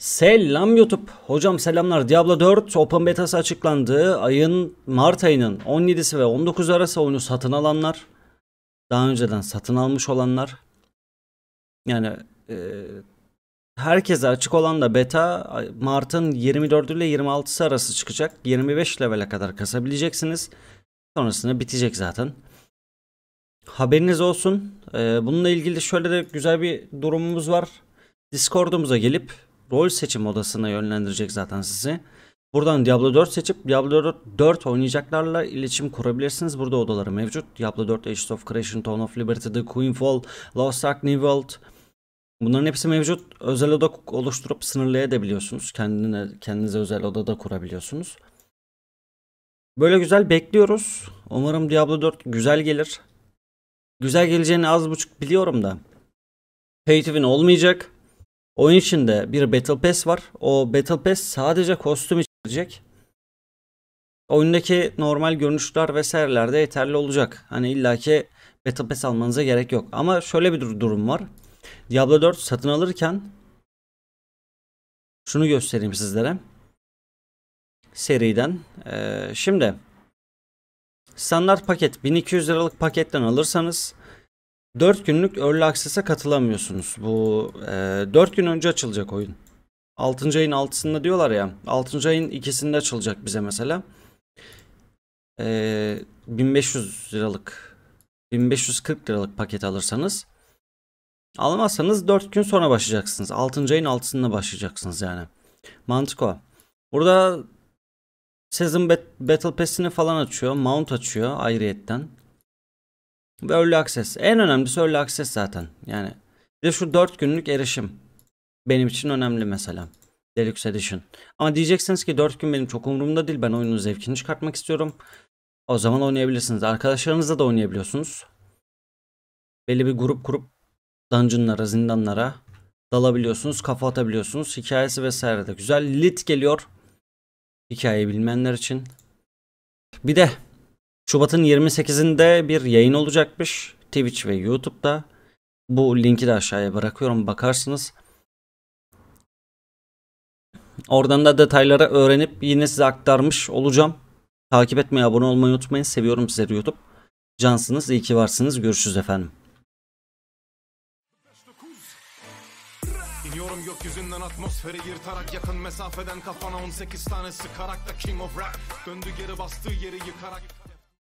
Selam YouTube. Hocam selamlar. Diablo 4 Open Beta'sı açıklandı. Ayın Mart ayının 17'si ve 19 arası oyunu satın alanlar, daha önceden satın almış olanlar yani e, herkese açık olan da beta Mart'ın 24 ile 26'sı arası çıkacak. 25 levele kadar kasabileceksiniz. Sonrasında bitecek zaten. Haberiniz olsun. E, bununla ilgili şöyle de güzel bir durumumuz var. Discord'umuza gelip rol seçim odasına yönlendirecek zaten sizi. Buradan Diablo 4 seçip Diablo 4 oynayacaklarla iletişim kurabilirsiniz. Burada odaları mevcut. Diablo 4, Age of Creation, Tone of Liberty, The Queenfall, Lost Ark, New World. Bunların hepsi mevcut. Özel oda oluşturup sınırlayabiliyorsunuz. Kendine, kendinize özel oda da kurabiliyorsunuz. Böyle güzel bekliyoruz. Umarım Diablo 4 güzel gelir. Güzel geleceğini az buçuk biliyorum da. Pay olmayacak. Oyun içinde bir Battle Pass var. O Battle Pass sadece kostüm içerecek. Oyundaki normal görünüşler vesaireler de yeterli olacak. Hani illaki Battle Pass almanıza gerek yok. Ama şöyle bir durum var. Diablo 4 satın alırken şunu göstereyim sizlere. Seriden. Ee, şimdi standart paket 1200 liralık paketten alırsanız 4 günlük Early Access'e katılamıyorsunuz. Bu e, 4 gün önce açılacak oyun. 6. ayın 6'sında diyorlar ya. 6. ayın 2'sinde açılacak bize mesela. E, 1500 liralık 1540 liralık paket alırsanız almazsanız 4 gün sonra başlayacaksınız. 6. ayın 6'sında başlayacaksınız yani. Mantık o. Burada Season Battle Pass'ini falan açıyor. Mount açıyor ayrıyetten. Ve early access. En önemlisi early access zaten. Yani bir de şu 4 günlük erişim. Benim için önemli mesela. Deluxe Edition. Ama diyeceksiniz ki 4 gün benim çok umurumda değil. Ben oyunun zevkini çıkartmak istiyorum. O zaman oynayabilirsiniz. Arkadaşlarınızla da oynayabiliyorsunuz. Belli bir grup kurup dungeonlara, zindanlara dalabiliyorsunuz. Kafa atabiliyorsunuz. Hikayesi vesaire de güzel. Lit geliyor. Hikayeyi bilmeyenler için. Bir de Şubat'ın 28'inde bir yayın olacakmış Twitch ve YouTube'da. Bu linki de aşağıya bırakıyorum bakarsınız. Oradan da detayları öğrenip yine size aktarmış olacağım. Takip etmeyi, abone olmayı unutmayın. Seviyorum sizleri YouTube. Cansınız, iyi ki varsınız. Görüşürüz efendim. İniyorum gökyüzünden atmosfere yırtarak yakın mesafeden kafana 18 tane sıkarak da king of rap döndü geri bastığı yeri yıkarak